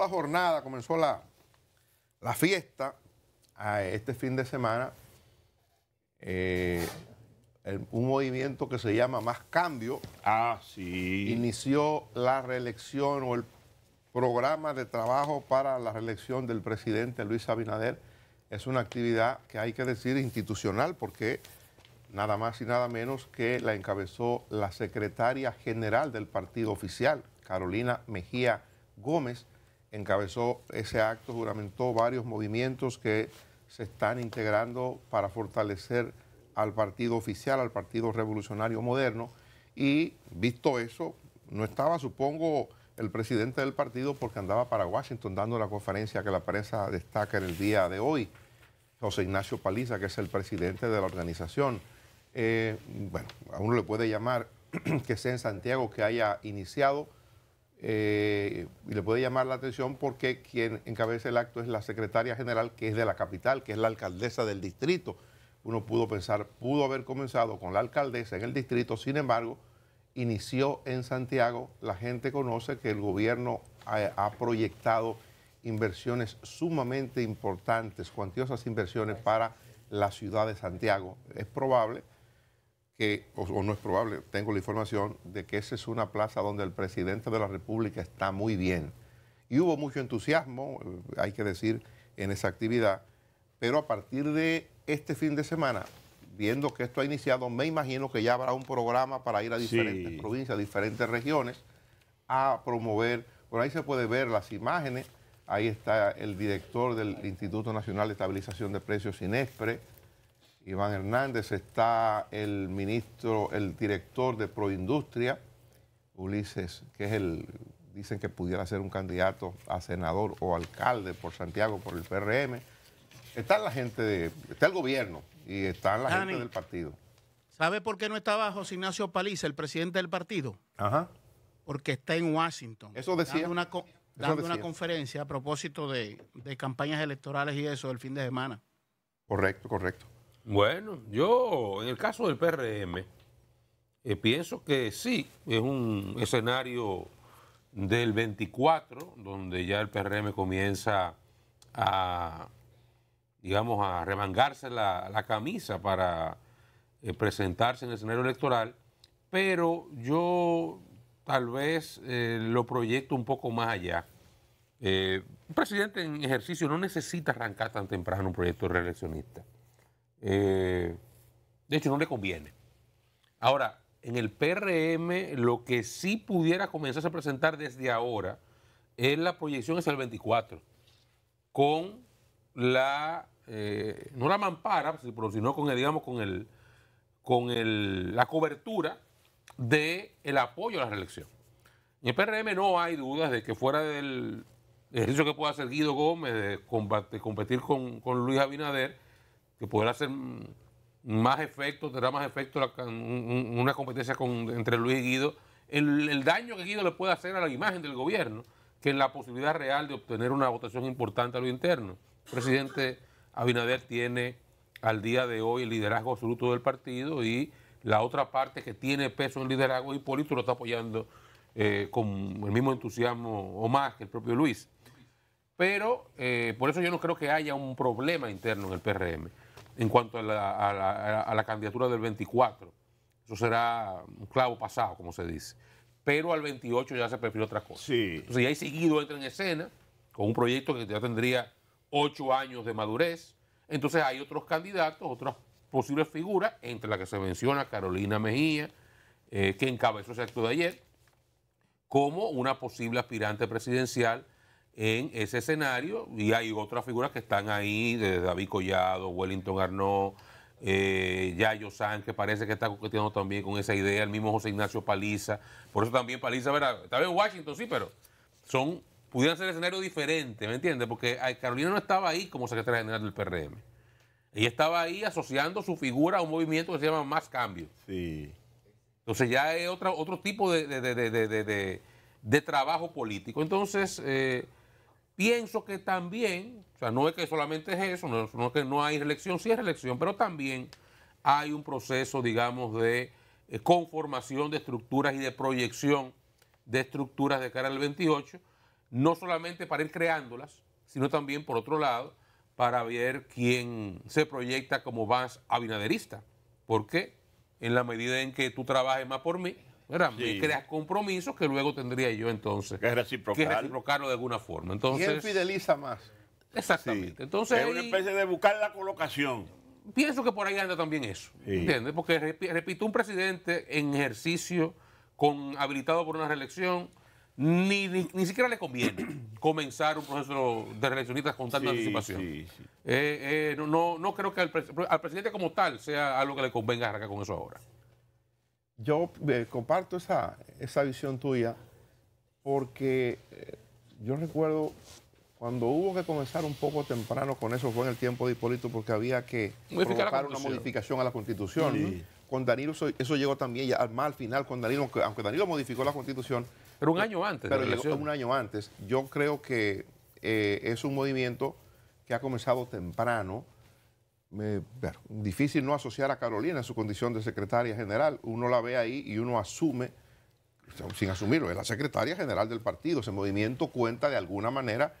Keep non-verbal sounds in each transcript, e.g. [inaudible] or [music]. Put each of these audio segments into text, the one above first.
la jornada, comenzó la, la fiesta a ah, este fin de semana. Eh, un movimiento que se llama Más Cambio. Ah, sí. Inició la reelección o el programa de trabajo para la reelección del presidente Luis Abinader. Es una actividad que hay que decir institucional porque nada más y nada menos que la encabezó la secretaria general del partido oficial, Carolina Mejía Gómez encabezó ese acto, juramentó varios movimientos que se están integrando para fortalecer al partido oficial, al Partido Revolucionario Moderno. Y visto eso, no estaba, supongo, el presidente del partido porque andaba para Washington dando la conferencia que la prensa destaca en el día de hoy. José Ignacio Paliza, que es el presidente de la organización. Eh, bueno, a uno le puede llamar [clears throat] que sea en Santiago que haya iniciado eh, y le puede llamar la atención porque quien encabeza el acto es la secretaria general, que es de la capital, que es la alcaldesa del distrito. Uno pudo pensar, pudo haber comenzado con la alcaldesa en el distrito, sin embargo, inició en Santiago. La gente conoce que el gobierno ha proyectado inversiones sumamente importantes, cuantiosas inversiones para la ciudad de Santiago. Es probable que, o, no es probable, tengo la información de que esa es una plaza donde el presidente de la República está muy bien. Y hubo mucho entusiasmo, eh, hay que decir, en esa actividad, pero a partir de este fin de semana, viendo que esto ha iniciado, me imagino que ya habrá un programa para ir a diferentes provincias, diferentes regiones, a promover, por ahí se puede ver las imágenes, ahí está el director del Instituto Nacional de Estabilización de Precios, INESPRE, Iván Hernández, está el ministro, el director de Proindustria, Ulises, que es el, dicen que pudiera ser un candidato a senador o alcalde por Santiago, por el PRM. Está la gente de, está el gobierno y está la gente del partido. ¿Sabe por qué no estaba José Ignacio Paliza, el presidente del partido? Ajá. Porque está en Washington. Eso decía. Dando una, conferencia a propósito de, de campañas electorales y eso el fin de semana. Correcto, correcto. Bueno, yo en el caso del PRM, eh, pienso que sí, es un escenario del 24, donde ya el PRM comienza a, digamos, a remangarse la, camisa para eh, presentarse en el escenario electoral, pero yo tal vez eh, lo proyecto un poco más allá. un presidente en ejercicio no necesita arrancar tan temprano un proyecto reeleccionista. Eh, de hecho, no le conviene. Ahora, en el PRM lo que sí pudiera comenzar a presentar desde ahora es la proyección es el 24, con la, eh, no la mampara, sino con el, digamos, con el, con el, la cobertura del el apoyo a la reelección. En el PRM no hay dudas de que fuera del ejercicio que pueda hacer Guido Gómez de, competir con, con Luis Abinader, que hacer hacer más efecto, tendrá más efecto una competencia entre Luis y Guido, el, el, daño que Guido le puede hacer a la imagen del gobierno, que en la posibilidad real de obtener una votación importante a lo interno. El presidente Abinader tiene al día de hoy el liderazgo absoluto del partido y la otra parte que tiene peso en el liderazgo, político lo está apoyando eh, con el mismo entusiasmo o más que el propio Luis. Pero eh, por eso yo no creo que haya un problema interno en el PRM en cuanto a la, candidatura del 24. Eso será un clavo pasado, como se dice. Pero al 28 ya se prefirió otra cosa. Sí. Entonces ya hay seguido entra en escena con un proyecto que ya tendría ocho años de madurez. Entonces hay otros candidatos, otras posibles figuras, entre las que se menciona Carolina Mejía, eh, que encabezó ese acto de ayer, como una posible aspirante presidencial en ese escenario y hay otras figuras que están ahí, David Collado, Wellington Arnaud, eh, Yayo Sánchez, parece que está coqueteando también con esa idea, el mismo José Ignacio Paliza, por eso también Paliza, ¿verdad? Está bien Washington, sí, pero son, pudieran ser escenarios diferentes, ¿me entiendes? Porque Carolina no estaba ahí como secretaria general del PRM. Ella estaba ahí asociando su figura a un movimiento que se llama Más Cambio. Sí. Entonces ya es otro, otro tipo de, de, trabajo político. Entonces, eh, Pienso que también, o sea, no es que solamente es eso, no, es que no hay reelección, sí es reelección, pero también hay un proceso, digamos, de eh, conformación de estructuras y de proyección de estructuras de cara al 28, no solamente para ir creándolas, sino también, por otro lado, para ver quién se proyecta como más abinaderista. Porque en la medida en que tú trabajes más por mí, y compromisos que luego tendría yo entonces. Que reciprocarlo de alguna forma. Entonces, ¿Quién fideliza más? Exactamente. Entonces, es una especie de buscar la colocación. Pienso que por ahí anda también eso. ¿Entiendes? Porque, repito, un presidente en ejercicio, con, habilitado por una reelección, ni, siquiera le conviene [clears throat] comenzar un proceso de reeleccionistas con tanta anticipación. Eh, eh, no, creo que al, al, presidente como tal sea algo que le convenga arrancar con eso ahora yo eh, comparto esa, visión tuya porque eh, yo recuerdo cuando hubo que comenzar un poco temprano con eso, fue en el tiempo de Hipólito, porque había que provocar una modificación a la Constitución. Con Danilo eso, llegó también ya, mal final, con Danilo, aunque, Danilo modificó la Constitución. Pero un año antes. Pero llegó un año antes. Yo creo que eh, es un movimiento que ha comenzado temprano, difícil no asociar a Carolina en su condición de secretaria general. Uno la ve ahí y uno asume, sin asumirlo, es la secretaria general del partido. Ese movimiento cuenta de alguna manera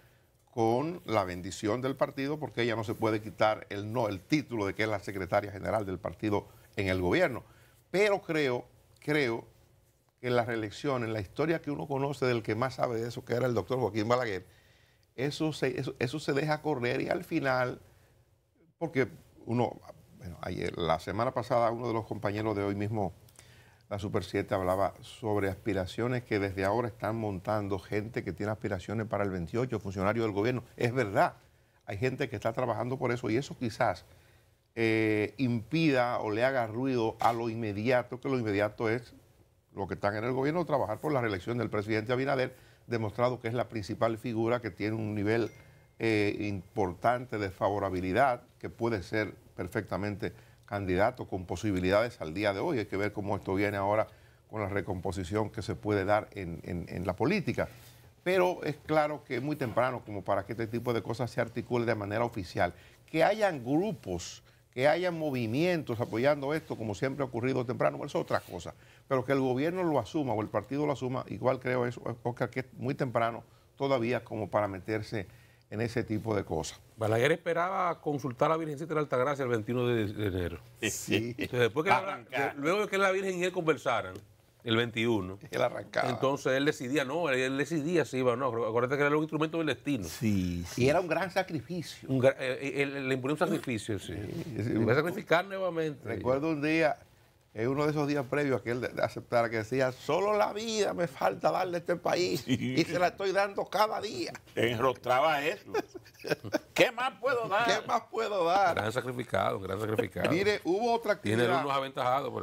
con la bendición del partido porque ella no se puede quitar el, no, el título de que es la secretaria general del partido en el gobierno. Pero creo, creo que en la reelección, en la historia que uno conoce del que más sabe de eso, que era el doctor Joaquín Balaguer, eso, eso se deja correr y al final porque uno, bueno, ayer, la semana pasada uno de los compañeros de hoy mismo, la Super 7, hablaba sobre aspiraciones que desde ahora están montando gente que tiene aspiraciones para el 28, funcionario del gobierno. Es verdad, hay gente que está trabajando por eso y eso quizás eh, impida o le haga ruido a lo inmediato, que lo inmediato es lo que están en el gobierno, trabajar por la reelección del presidente Abinader, demostrado que es la principal figura que tiene un nivel eh, importante de favorabilidad, que puede ser perfectamente candidato con posibilidades al día de hoy. Hay que ver cómo esto viene ahora con la recomposición que se puede dar en, la política. Pero es claro que es muy temprano como para que este tipo de cosas se articule de manera oficial. Que hayan grupos, que hayan movimientos apoyando esto, como siempre ha ocurrido temprano, es otra cosa. Pero que el gobierno lo asuma o el partido lo asuma, igual creo eso, que es muy temprano todavía como para meterse en ese tipo de cosas. Balaguer esperaba consultar a la Virgencita de la Altagracia el 21 de enero. Sí. Entonces, después que luego de que la Virgen y él conversaran, el 21. [laughs] Él arrancaba. Entonces él decidía, no, él decidía si iba o no. Acuérdate que era un instrumento del destino. Sí. Y era un gran sacrificio. Eh, eh, le imponía un sacrificio, sí. a sacrificar nuevamente. Recuerdo un día es uno de esos días previos a que él aceptara que decía, solo la vida me falta darle a este país y se la estoy dando cada día. Enrostraba eso. [laughs] ¿Qué más puedo dar? ¿Qué más puedo dar? Gran sacrificado, gran sacrificado. Mire, hubo otra actividad. Tiene algunos aventajados por aquí.